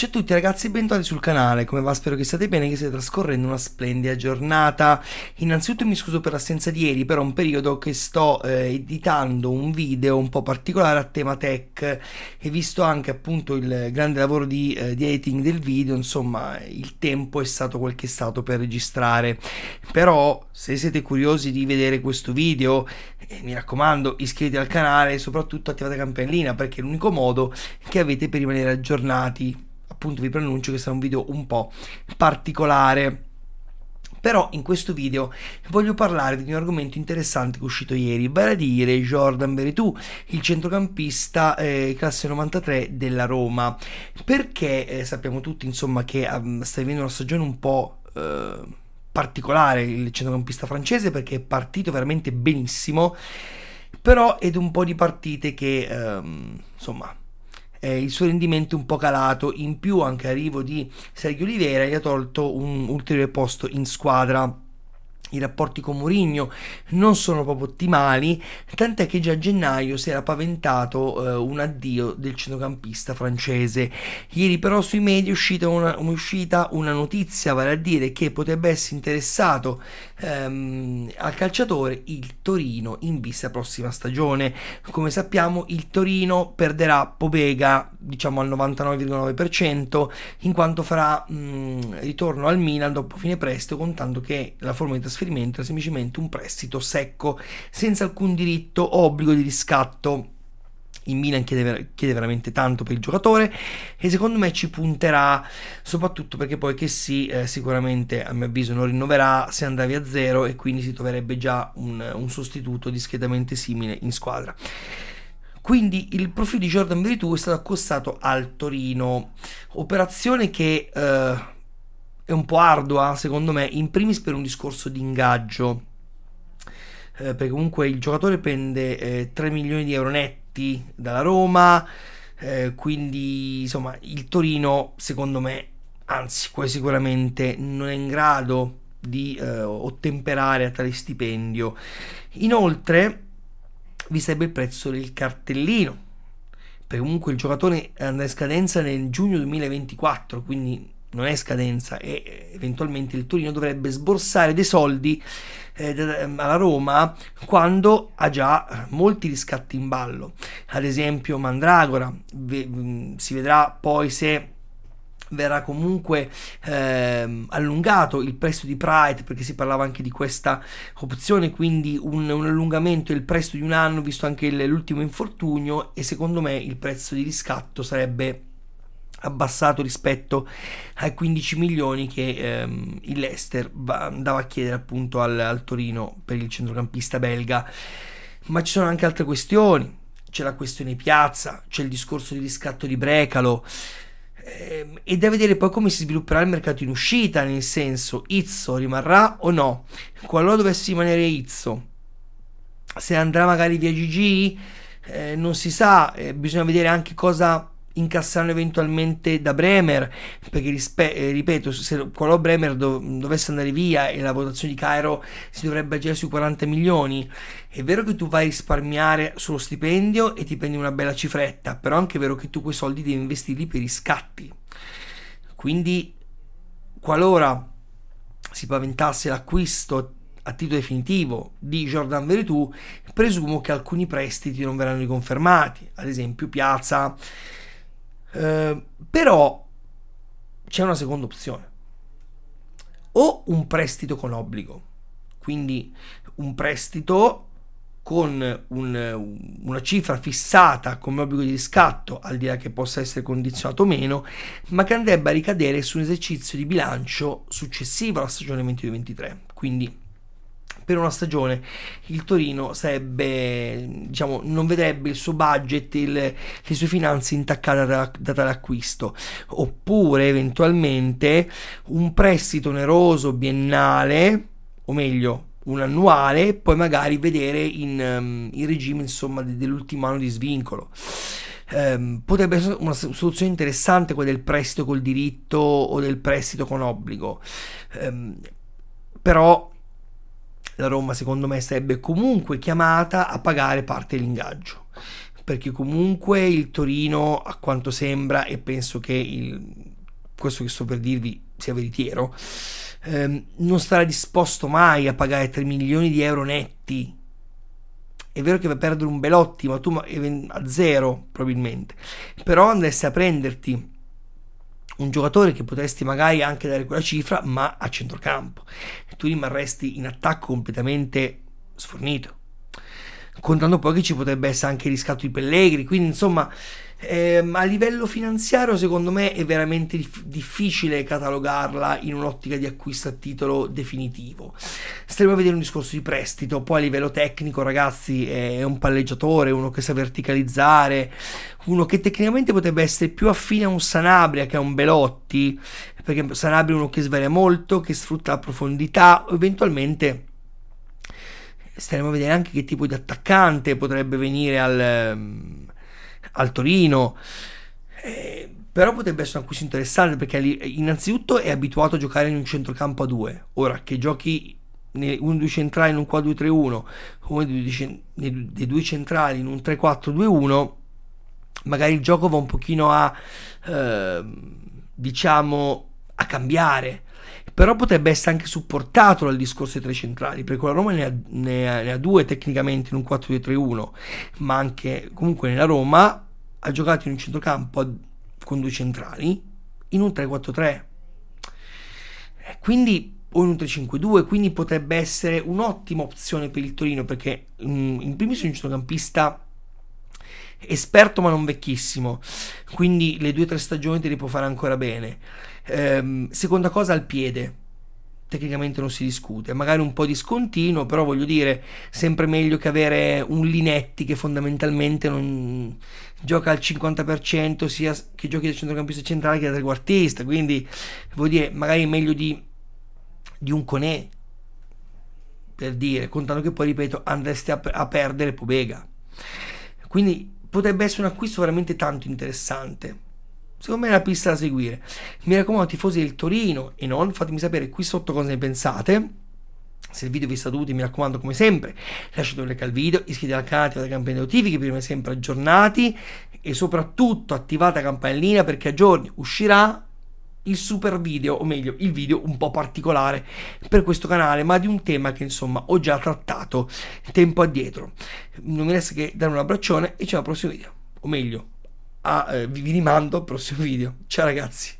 Ciao a tutti ragazzi, bentornati sul canale, come va? Spero che state bene, che state trascorrendo una splendida giornata. Innanzitutto mi scuso per l'assenza di ieri, però è un periodo che sto eh, editando un video un po' particolare a tema tech e visto anche appunto il grande lavoro di, eh, di editing del video, insomma il tempo è stato quel che è stato per registrare. Però se siete curiosi di vedere questo video, eh, mi raccomando iscrivetevi al canale e soprattutto attivate la campanellina perché è l'unico modo che avete per rimanere aggiornati appunto vi preannuncio che sarà un video un po' particolare. Però in questo video voglio parlare di un argomento interessante che è uscito ieri, vale a dire Jordan Veretù, il centrocampista eh, classe 93 della Roma, perché eh, sappiamo tutti insomma che um, ehm, sta vivendo una stagione un po'... Eh, particolare il centrocampista francese perché è partito veramente benissimo però ed un po' di partite che ehm, insomma eh, il suo rendimento un po' calato, in più anche l'arrivo di Sergio Oliveira gli ha tolto un ulteriore posto in squadra i rapporti con Mourinho non sono proprio ottimali, tant'è che già a gennaio si era paventato eh, un addio del centrocampista francese. Ieri però sui media è uscita una, uscita una notizia, vale a dire che potrebbe essere interessato ehm, al calciatore il Torino in vista prossima stagione. Come sappiamo il Torino perderà Pobega diciamo al 99,9% in quanto farà mh, ritorno al Milan dopo fine prestito contando che la forma di trasferimento è semplicemente un prestito secco senza alcun diritto o obbligo di riscatto il Milan chiede, chiede, veramente tanto per il giocatore e secondo me ci punterà soprattutto perché poi che sì eh, sicuramente a mio avviso non rinnoverà se andrà via zero e quindi si troverebbe già un, un sostituto discretamente simile in squadra quindi il profilo di Jordan Veritù è stato accostato al Torino, operazione che eh, è un po' ardua secondo me, in primis per un discorso di ingaggio, eh, perché comunque il giocatore prende eh, 3 milioni di euro netti dalla Roma, eh, quindi insomma il Torino secondo me, anzi quasi sicuramente, non è in grado di eh, ottemperare a tale stipendio. Inoltre vi sarebbe il prezzo del cartellino. Perché comunque il giocatore andrà in scadenza nel giugno 2024, quindi non è scadenza e eh, eventualmente il Torino dovrebbe sborsare dei soldi eh, ehm, alla Roma quando ha già eh, molti riscatti in ballo. Ad esempio Mandragora, si vedrà poi se verrà comunque eh, allungato il prezzo di Pride perché si parlava anche di questa opzione, quindi un, un allungamento del prezzo di un anno visto anche l'ultimo infortunio e secondo me il prezzo di riscatto sarebbe abbassato rispetto ai 15 milioni che ehm, il Leicester andava a chiedere appunto al, al Torino per il centrocampista belga ma ci sono anche altre questioni c'è la questione piazza c'è il discorso di riscatto di Brecalo Ehm, e da vedere poi come si svilupperà il mercato in uscita, nel senso Izzo rimarrà o no? Qualora dovesse rimanere Izzo, se andrà magari via GG, eh, non si sa, eh, bisogna vedere anche cosa incassarono eventualmente da Bremer, perché rispe- eh, ripeto, se Colò Bremer dov- dovesse andare via e la votazione di Cairo si dovrebbe agire sui 40 milioni, è vero che tu vai a risparmiare sullo stipendio e ti prendi una bella cifretta, però anche è vero che tu quei soldi devi investirli per i scatti. Quindi, qualora si paventasse l'acquisto a titolo definitivo di Jordan Veretù, presumo che alcuni prestiti non verranno riconfermati, ad esempio Piazza Ehm, però c'è una seconda opzione. O un prestito con obbligo, quindi un prestito con un, una cifra fissata come obbligo di riscatto, al di là che possa essere condizionato o meno, ma che andrebbe a ricadere su un esercizio di bilancio successivo alla stagione 2023. Quindi per una stagione il Torino sarebbe, diciamo, non vedrebbe il suo budget, il, le sue finanze intaccate da, tale acquisto, oppure eventualmente un prestito oneroso biennale, o meglio, un annuale, poi magari vedere in, um, in regime insomma dell'ultimo anno di svincolo. Eh, potrebbe essere una soluzione interessante quella del prestito col diritto o del prestito con obbligo. Eh, però la Roma secondo me sarebbe comunque chiamata a pagare parte dell'ingaggio perché comunque il Torino a quanto sembra e penso che il, questo che sto per dirvi sia veritiero ehm, non sarà disposto mai a pagare 3 milioni di euro netti è vero che vai a perdere un Belotti ma tu a zero probabilmente però andresti a prenderti un giocatore che potresti magari anche dare quella cifra, ma a centrocampo. E Tu rimarresti in attacco completamente sfornito contando poi che ci potrebbe essere anche il riscatto di Pellegri, quindi insomma ehm, a livello finanziario secondo me è veramente dif- difficile catalogarla in un'ottica di acquisto a titolo definitivo. Staremo a vedere un discorso di prestito, poi a livello tecnico ragazzi è un palleggiatore, uno che sa verticalizzare, uno che tecnicamente potrebbe essere più affine a un Sanabria che a un Belotti, perché Sanabria è uno che sveglia molto, che sfrutta la profondità, eventualmente staremo a vedere anche che tipo di attaccante potrebbe venire al, ehm, al Torino. Eh, però potrebbe essere una acquisto interessante perché eh, innanzitutto è abituato a giocare in un centrocampo a due. Ora che giochi nei, un 2 centrali in un 4-2-3-1 o dei, due centrali in un 3-4-2-1, magari il gioco va un pochino a, eh, diciamo, a cambiare però potrebbe essere anche supportato dal discorso dei tre centrali, perché la Roma ne ha, ne ha, ne ha due tecnicamente in un 4-2-3-1, ma anche comunque nella Roma ha giocato in un centrocampo con due centrali in un 3-4-3. Eh, quindi o in un 3-5-2, quindi potrebbe essere un'ottima opzione per il Torino perché mh, mm, in primis è un centrocampista esperto ma non vecchissimo, quindi le due o tre stagioni te le può fare ancora bene. Ehm, seconda cosa, al piede, tecnicamente non si discute, magari un po' di discontinuo, però voglio dire, sempre meglio che avere un Linetti che fondamentalmente non gioca al 50% sia che giochi da centrocampista centrale che da trequartista, quindi voglio dire, magari meglio di, di un Conè, per dire, contando che poi, ripeto, andresti a, a perdere Pobega. Quindi potrebbe essere un acquisto veramente tanto interessante. Secondo me è una pista da seguire. Mi raccomando, tifosi del Torino e non, fatemi sapere qui sotto cosa ne pensate. Se il video vi è stato utile, mi raccomando, come sempre, lasciate un like al video, iscrivetevi al canale, attivate la campanella di notifiche per rimanere sempre aggiornati e soprattutto attivate la campanellina perché a giorni uscirà il super video, o meglio, il video un po' particolare per questo canale, ma di un tema che insomma ho già trattato tempo addietro. Non mi resta che dare un abbraccione e ciao al prossimo video, o meglio, a, eh, vi rimando al prossimo video. Ciao ragazzi!